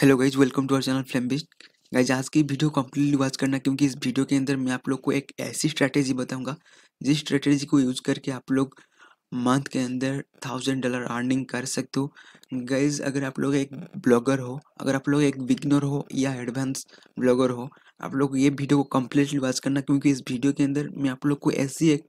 hello guys welcome to our channel Bisht guys आज की video completely watch करना क्योंकि इस वीडियो के अंदर मैं आप लोग को एक ऐसी स्ट्रैटेजी बताऊंगा जिस स्ट्रैटेजी को यूज़ करके आप लोग मंथ के अंदर थाउजेंड डॉलर अर्निंग कर सकते हो गाइज अगर आप लोग एक ब्लॉगर हो अगर आप लोग एक बिगनर हो या एडवांस ब्लॉगर हो आप लोग ये वीडियो को कम्प्लीटली वॉच करना क्योंकि इस वीडियो के अंदर मैं आप लोग को ऐसी एक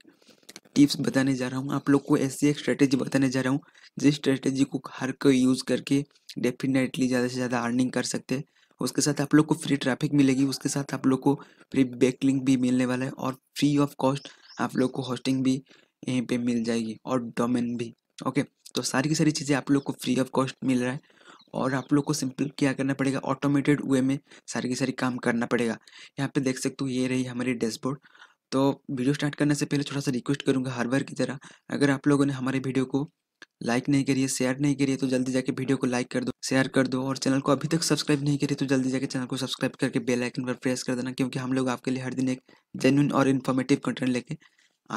टिप्स बताने जा रहा हूँ आप लोग को ऐसी एक स्ट्रैटेजी बताने जा रहा हूँ जिस स्ट्रैटेजी को हर कोई यूज़ करके डेफिनेटली ज़्यादा से ज़्यादा अर्निंग कर सकते हैं उसके साथ आप लोग को फ्री ट्रैफिक मिलेगी उसके साथ आप लोग को फ्री बैकलिंक भी मिलने वाला है और फ्री ऑफ कॉस्ट आप लोग को होस्टिंग भी यहीं पे मिल जाएगी और डोमेन भी ओके तो सारी की सारी चीज़ें आप लोग को फ्री ऑफ कॉस्ट मिल रहा है और आप लोग को सिंपल क्या करना पड़ेगा ऑटोमेटेड वे में सारी की सारी काम करना पड़ेगा यहाँ पे देख सकते हो ये रही हमारी डैशबोर्ड तो वीडियो स्टार्ट करने से पहले थोड़ा सा रिक्वेस्ट करूँगा हर बार की तरह अगर आप लोगों ने हमारे वीडियो को लाइक नहीं करिए शेयर नहीं करिए तो जल्दी जाके वीडियो को लाइक कर दो शेयर कर दो और चैनल को अभी तक सब्सक्राइब नहीं करिए तो जल्दी जाके चैनल को सब्सक्राइब करके बेल आइकन पर प्रेस कर देना क्योंकि हम लोग आपके लिए हर दिन एक जेन्यून और इन्फॉर्मेटिव कंटेंट लेके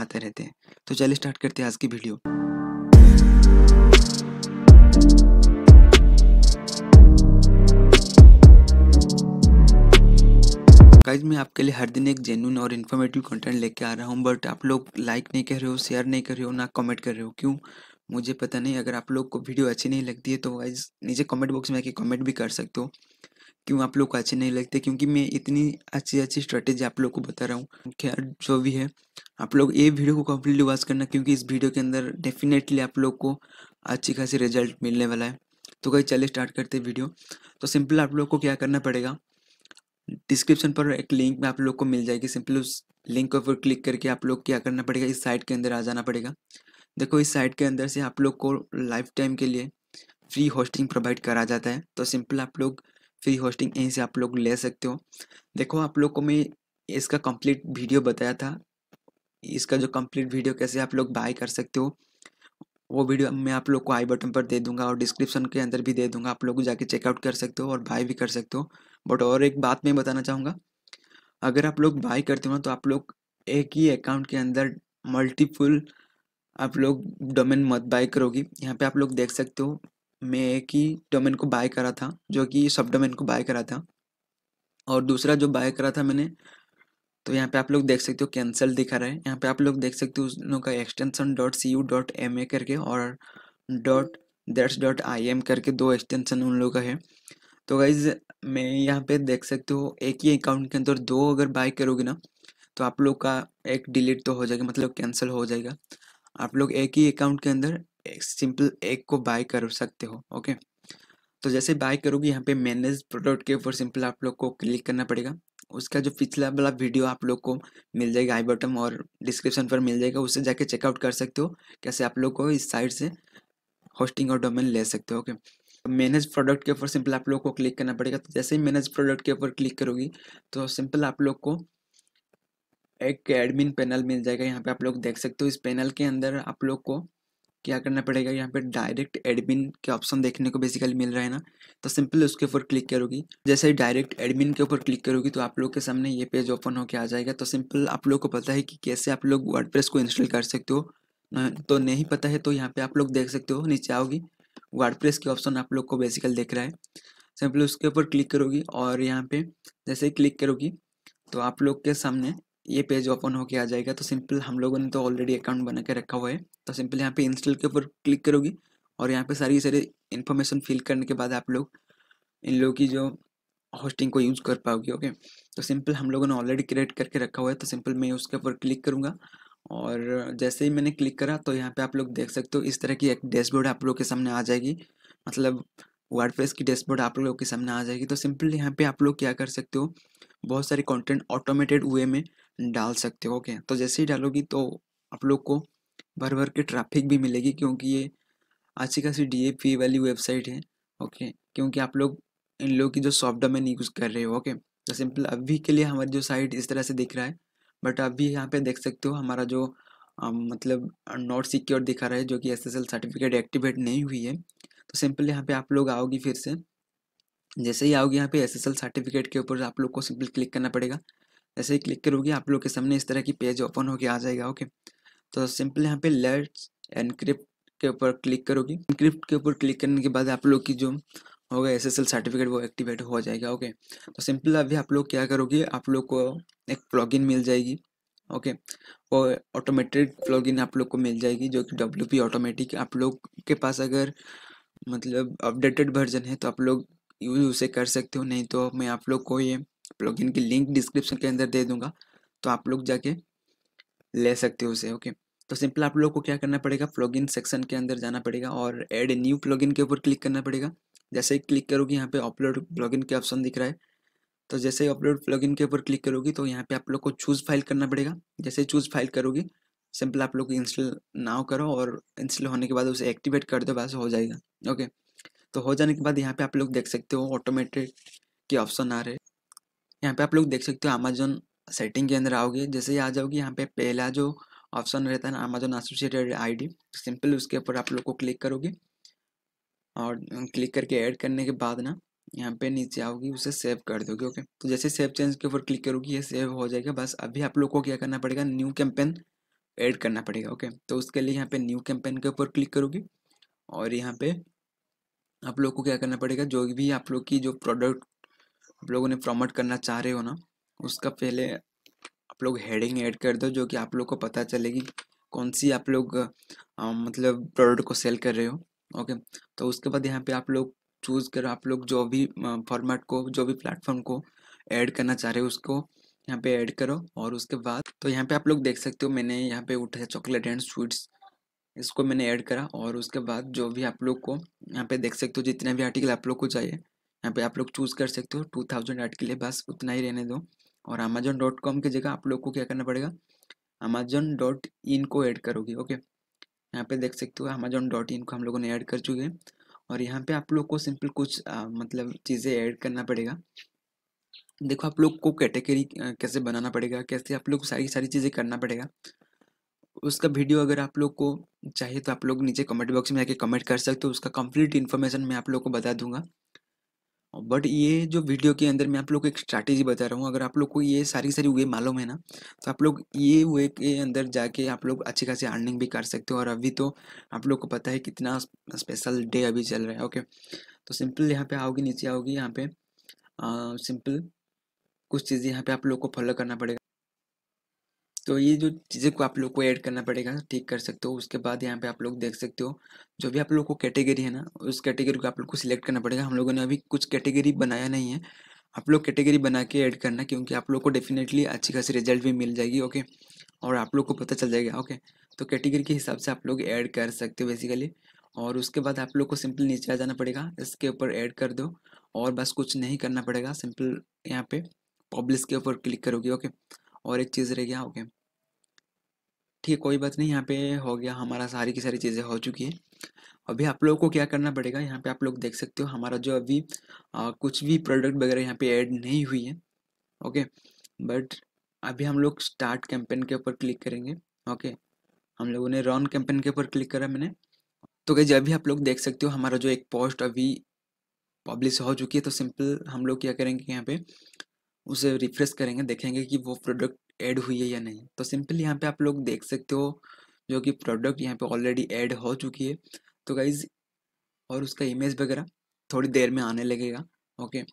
आते रहते हैं तो चलिए स्टार्ट करते हैं आज की वीडियो गाइज मैं आपके लिए हर दिन एक जेन्यून और इन्फॉर्मेटिव कंटेंट लेके आ रहा हूँ बट आप लोग लाइक नहीं कर रहे हो शेयर नहीं कर रहे हो ना कमेंट कर रहे हो क्यों मुझे पता नहीं अगर आप लोग को वीडियो अच्छी नहीं लगती है तो वाइज नीचे कमेंट बॉक्स में आके कमेंट भी कर सकते हो क्यों आप लोग को अच्छे नहीं लगते क्योंकि मैं इतनी अच्छी अच्छी स्ट्रेटेजी आप लोग को बता रहा हूँ खैर जो भी है आप लोग ये वीडियो को कम्प्लीटली वॉच करना क्योंकि इस वीडियो के अंदर डेफिनेटली आप लोग को अच्छी खासी रिजल्ट मिलने वाला है तो कहीं चले स्टार्ट करते वीडियो तो सिंपल आप लोग को क्या करना पड़ेगा डिस्क्रिप्शन पर एक लिंक में आप लोग को मिल जाएगी सिंपल उस लिंक पर क्लिक करके आप लोग क्या करना पड़ेगा इस साइट के अंदर आ जाना पड़ेगा देखो इस साइट के अंदर से आप लोग को लाइफ टाइम के लिए फ्री होस्टिंग प्रोवाइड करा जाता है तो सिंपल आप लोग फ्री होस्टिंग यहीं से आप लोग ले सकते हो देखो आप लोग को मैं इसका कंप्लीट वीडियो बताया था इसका जो कंप्लीट वीडियो कैसे आप लोग बाय कर सकते हो वो वीडियो मैं आप लोग को आई बटन पर दे दूंगा और डिस्क्रिप्शन के अंदर भी दे दूंगा आप लोग जाके चेकआउट कर सकते हो और बाय भी कर सकते हो बट और एक बात मैं बताना चाहूँगा अगर आप लोग बाय करते हो ना तो आप लोग एक ही अकाउंट के अंदर मल्टीपल आप लोग डोमेन मत बाय करोगी यहाँ पे आप लोग देख सकते हो मैं एक ही डोमेन को बाय करा था जो कि सब डोमेन को बाय करा था और दूसरा जो बाय करा था मैंने तो यहाँ पे आप लोग देख सकते हो कैंसिल दिखा रहा है यहाँ पे आप लोग देख सकते हो उन का extension dot C U dot M A करके और dot that's dot I M करके दो एक्सटेंशन उन लोग का है तो गाइज मैं यहाँ पे देख सकते हो एक ही अकाउंट के अंदर दो अगर बाय करोगे ना तो आप लोग का एक डिलीट तो हो जाएगा मतलब कैंसिल हो जाएगा आप लोग एक ही अकाउंट के अंदर सिंपल एक को बाय कर सकते हो ओके तो जैसे बाय करोगे यहाँ पे मैनेज प्रोडक्ट के ऊपर सिंपल आप लोग को क्लिक करना पड़ेगा उसका जो पिछला वाला वीडियो आप लोग को मिल जाएगा आई बटम और डिस्क्रिप्शन पर मिल जाएगा उससे जाके चेकआउट कर सकते हो कैसे आप लोग को इस साइड से होस्टिंग और डोमेन ले सकते हो ओके मैनेज प्रोडक्ट के ऊपर सिंपल आप लोग को क्लिक करना पड़ेगा तो जैसे ही मैनेज प्रोडक्ट के ऊपर क्लिक करोगी तो सिंपल आप लोग को एक एडमिन पैनल मिल जाएगा यहाँ पे आप लोग देख सकते हो इस पैनल के अंदर आप लोग को क्या करना पड़ेगा यहाँ पे डायरेक्ट एडमिन के ऑप्शन देखने को बेसिकली मिल रहा है ना तो सिंपल उसके ऊपर क्लिक करोगी जैसे ही डायरेक्ट एडमिन के ऊपर क्लिक करोगी तो आप लोग के सामने ये पेज ओपन होकर आ जाएगा तो सिंपल आप लोग को पता है कि कैसे आप लोग प्रेस को इंस्टॉल कर सकते हो तो नहीं पता है तो यहाँ पे आप लोग देख सकते हो नीचे आओगी प्रेस के ऑप्शन आप लोग को बेसिकल देख रहा है सिंपल उसके ऊपर क्लिक करोगी और यहाँ पे जैसे ही क्लिक करोगी तो आप लोग के सामने ये पेज ओपन होके आ जाएगा तो सिंपल हम लोगों ने तो ऑलरेडी अकाउंट बना के रखा हुआ है तो सिंपल यहाँ पे इंस्टॉल के ऊपर क्लिक करोगी और यहाँ पे सारी सारी इन्फॉर्मेशन फिल करने के बाद आप लोग इन लोगों की जो होस्टिंग को यूज़ कर पाओगे ओके तो सिंपल हम लोगों ने ऑलरेडी क्रिएट करके रखा हुआ है तो सिंपल मैं उसके ऊपर क्लिक करूँगा और जैसे ही मैंने क्लिक करा तो यहाँ पे आप लोग देख सकते हो इस तरह की एक डैशबोर्ड आप लोग के सामने आ जाएगी मतलब वर्डप्रेस की डैशबोर्ड आप लोगों के सामने आ जाएगी तो सिंपल यहाँ पे आप लोग क्या कर सकते हो बहुत सारे कंटेंट ऑटोमेटेड वे में डाल सकते हो ओके तो जैसे ही डालोगी तो आप लोग को भर भर के ट्रैफिक भी मिलेगी क्योंकि ये अच्छी खासी डी वाली वेबसाइट है ओके क्योंकि आप लोग इन लोग की जो सॉफ्ट डोमेन यूज़ कर रहे हो ओके तो सिंपल अभी के लिए हमारी जो साइट इस तरह से दिख रहा है बट अभी यहाँ पे देख सकते हो हमारा जो आ, मतलब नॉट सिक्योर दिखा रहा है जो कि एस सर्टिफिकेट एक्टिवेट नहीं हुई है तो सिंपल यहाँ पे आप लोग आओगी फिर से जैसे ही आओगे यहाँ पे एस सर्टिफिकेट के ऊपर आप लोग को सिंपल क्लिक करना पड़ेगा ऐसे ही क्लिक करोगे आप लोग के सामने इस तरह की पेज ओपन होकर आ जाएगा ओके तो सिंपल यहाँ पे लेट्स एनक्रिप्ट के ऊपर क्लिक करोगी इनक्रिप्ट के ऊपर क्लिक करने के बाद आप लोग की जो होगा एस सर्टिफिकेट वो एक्टिवेट हो जाएगा ओके तो सिंपल अभी आप लोग क्या करोगे आप लोग को एक प्लॉगिन मिल जाएगी ओके वो ऑटोमेटेड प्लॉगिन आप लोग को मिल जाएगी जो कि डब्ल्यू ऑटोमेटिक आप लोग के पास अगर मतलब अपडेटेड वर्जन है तो आप लोग यूज उसे कर सकते हो नहीं तो मैं आप लोग को ये प्लग की लिंक डिस्क्रिप्शन के अंदर दे दूंगा तो आप लोग जाके ले सकते हो उसे ओके तो सिंपल आप लोग को क्या करना पड़ेगा प्लग सेक्शन के अंदर जाना पड़ेगा और एड न्यू प्लग के ऊपर क्लिक करना पड़ेगा जैसे ही क्लिक करोगे यहाँ पे अपलोड प्लग के ऑप्शन दिख रहा है तो जैसे ही अपलोड प्लग के ऊपर क्लिक करोगी तो यहाँ पे आप लोग को चूज़ फाइल करना पड़ेगा जैसे चूज़ फाइल करोगी सिंपल आप लोग इंस्टॉल नाव करो और इंस्टॉल होने के बाद उसे एक्टिवेट कर दो बस हो जाएगा ओके तो हो जाने के बाद यहाँ पे आप लोग देख सकते हो ऑटोमेटेड के ऑप्शन आ रहे यहाँ पे आप लोग देख सकते हो अमेजोन सेटिंग के अंदर आओगे जैसे ही आ जाओगे यहाँ पे पहला जो ऑप्शन रहता है ना अमेजोन एसोसिएटेड आईडी सिंपल उसके ऊपर आप लोग को क्लिक करोगे और क्लिक करके ऐड करने के बाद ना यहाँ पे नीचे आओगी उसे सेव कर दोगे ओके तो जैसे सेव चेंज के ऊपर क्लिक करोगी ये सेव हो जाएगा बस अभी आप लोग को क्या करना पड़ेगा न्यू कैंपेन ऐड करना पड़ेगा ओके तो उसके लिए यहाँ पे न्यू कैंपेन के ऊपर क्लिक करोगे और यहाँ पे आप लोग को क्या करना पड़ेगा जो भी आप लोग की जो प्रोडक्ट आप लोगों ने प्रमोट करना चाह रहे हो ना उसका पहले आप लोग हेडिंग ऐड कर दो जो कि आप लोग को पता चलेगी कौन सी आप लोग आ, मतलब प्रोडक्ट को सेल कर रहे हो ओके तो उसके बाद यहाँ पे आप लोग चूज़ करो आप लोग जो भी फॉर्मेट को जो भी प्लेटफॉर्म को ऐड करना चाह रहे हो उसको यहाँ पे ऐड करो और उसके बाद तो यहाँ पे आप लोग देख सकते हो मैंने यहाँ पे उठाया चॉकलेट एंड स्वीट्स इसको मैंने ऐड करा और उसके बाद जो भी आप लोग को यहाँ पे देख सकते हो जितने भी आर्टिकल आप लोग को चाहिए यहाँ पे आप लोग चूज़ कर सकते हो टू थाउजेंड आर्ट के लिए बस उतना ही रहने दो और अमेजोन डॉट कॉम की जगह आप लोग को क्या करना पड़ेगा अमेजोन डॉट इन को ऐड करोगे ओके यहाँ पे देख सकते हो अमेजोन डॉट इन को हम लोगों ने ऐड कर चुके हैं और यहाँ पे आप लोग को सिंपल कुछ आ, मतलब चीज़ें ऐड करना पड़ेगा देखो आप लोग को कैटेगरी कैसे बनाना पड़ेगा कैसे आप लोग को सारी सारी चीज़ें करना पड़ेगा उसका वीडियो अगर आप लोग को चाहिए तो आप लोग नीचे कमेंट बॉक्स में आके कमेंट कर सकते हो उसका कंप्लीट इन्फॉर्मेशन मैं आप लोग को बता दूंगा बट ये जो वीडियो के अंदर मैं आप लोग को एक स्ट्रैटेजी बता रहा हूँ अगर आप लोग को ये सारी सारी वे मालूम है ना तो आप लोग ये वे के अंदर जाके आप लोग अच्छी खासी अर्निंग भी कर सकते हो और अभी तो आप लोग को पता है कितना स्पेशल डे अभी चल रहा है ओके तो सिंपल यहाँ पे आओगी नीचे आओगी यहाँ पे सिंपल सिंपल कुछ चीज़ें यहाँ पे आप लोग को फॉलो करना पड़ेगा तो ये जो चीज़ें को आप लोग को ऐड करना पड़ेगा ठीक कर सकते हो उसके बाद यहाँ पे आप लोग देख सकते हो जो भी आप लोग को कैटेगरी है ना उस कैटेगरी को आप लोग को सिलेक्ट करना पड़ेगा हम लोगों ने अभी कुछ कैटेगरी बनाया नहीं है आप लोग कैटेगरी बना के ऐड करना क्योंकि आप लोग को डेफिनेटली अच्छी खासी रिजल्ट भी मिल जाएगी ओके और आप लोग को पता चल जाएगा ओके तो कैटेगरी के हिसाब से आप लोग ऐड कर सकते हो बेसिकली और उसके बाद आप लोग को सिंपल नीचे आ जाना पड़ेगा इसके ऊपर ऐड कर दो और बस कुछ नहीं करना पड़ेगा सिंपल यहाँ पे पब्लिश के ऊपर क्लिक करोगे ओके और एक चीज़ रह गया ओके ठीक कोई बात नहीं यहाँ पे हो गया हमारा सारी की सारी चीज़ें हो चुकी है अभी आप लोगों को क्या करना पड़ेगा यहाँ पे आप लोग देख सकते हो हमारा जो अभी आ, कुछ भी प्रोडक्ट वगैरह यहाँ पे ऐड नहीं हुई है ओके बट अभी हम लोग स्टार्ट कैंपेन के ऊपर क्लिक करेंगे ओके हम लोगों ने रॉन कैंपेन के ऊपर क्लिक करा मैंने तो कहीं अभी आप लोग देख सकते हो हमारा जो एक पोस्ट अभी पब्लिश हो चुकी है तो सिंपल हम लोग क्या करेंगे यहाँ पे उसे रिफ्रेश करेंगे देखेंगे कि वो प्रोडक्ट ऐड हुई है या नहीं तो सिंपली यहाँ पे आप लोग देख सकते हो जो कि प्रोडक्ट यहाँ पे ऑलरेडी ऐड हो चुकी है तो गाइज़ और उसका इमेज वगैरह थोड़ी देर में आने लगेगा ओके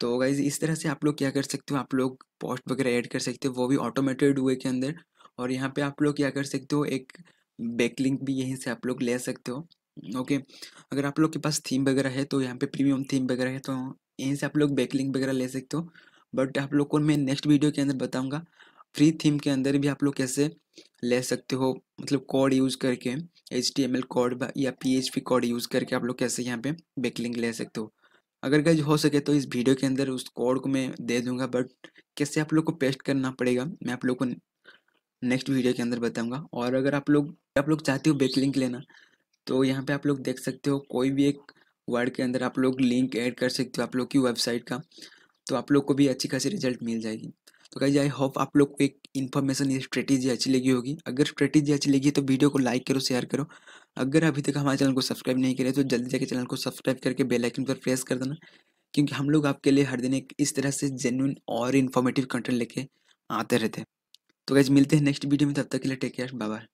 तो गाइज इस तरह से आप लोग क्या कर सकते हो आप लोग पोस्ट वगैरह ऐड कर सकते हो वो भी ऑटोमेटेड हुए के अंदर और यहाँ पे आप लोग क्या कर सकते हो एक बैकलिंक भी यहीं से आप लोग ले सकते हो ओके अगर आप लोग के पास थीम वगैरह है तो यहाँ पे प्रीमियम थीम वगैरह है तो यहीं से आप लोग बैकलिंक वगैरह ले सकते हो बट आप लोग को मैं नेक्स्ट वीडियो के अंदर बताऊँगा फ्री थीम के अंदर भी आप लोग कैसे ले सकते हो मतलब कोड यूज़ करके H T M L code या P H P code use करके आप लोग कैसे यहाँ पे लिंक ले सकते हो अगर गज हो सके तो इस वीडियो के अंदर उस कोड को मैं दे दूंगा बट कैसे आप लोग को पेस्ट करना पड़ेगा मैं आप लोग को नेक्स्ट वीडियो के अंदर बताऊंगा और अगर आप लोग आप लोग चाहते हो बैक लिंक लेना तो यहाँ पे आप लोग देख सकते हो कोई भी एक वर्ड के अंदर आप लोग लिंक ऐड कर सकते हो आप लोग की वेबसाइट का तो आप लोग को भी अच्छी खासी रिजल्ट मिल जाएगी तो कहीं आई होप आप लोग को एक इन्फॉर्मेशन या स्ट्रेटेजी अच्छी लगी होगी अगर स्ट्रेटेजी अच्छी लगी है तो वीडियो को लाइक करो शेयर करो अगर अभी तक हमारे चैनल को सब्सक्राइब नहीं करे तो जल्दी जाकर चैनल को सब्सक्राइब करके बेल आइकन पर प्रेस कर देना क्योंकि हम लोग आपके लिए हर दिन एक इस तरह से जेन्यून और इन्फॉर्मेटिव कंटेंट लेके आते रहते हैं तो गाइज मिलते हैं नेक्स्ट वीडियो में तब तक के लिए टेक केयर बाय बाय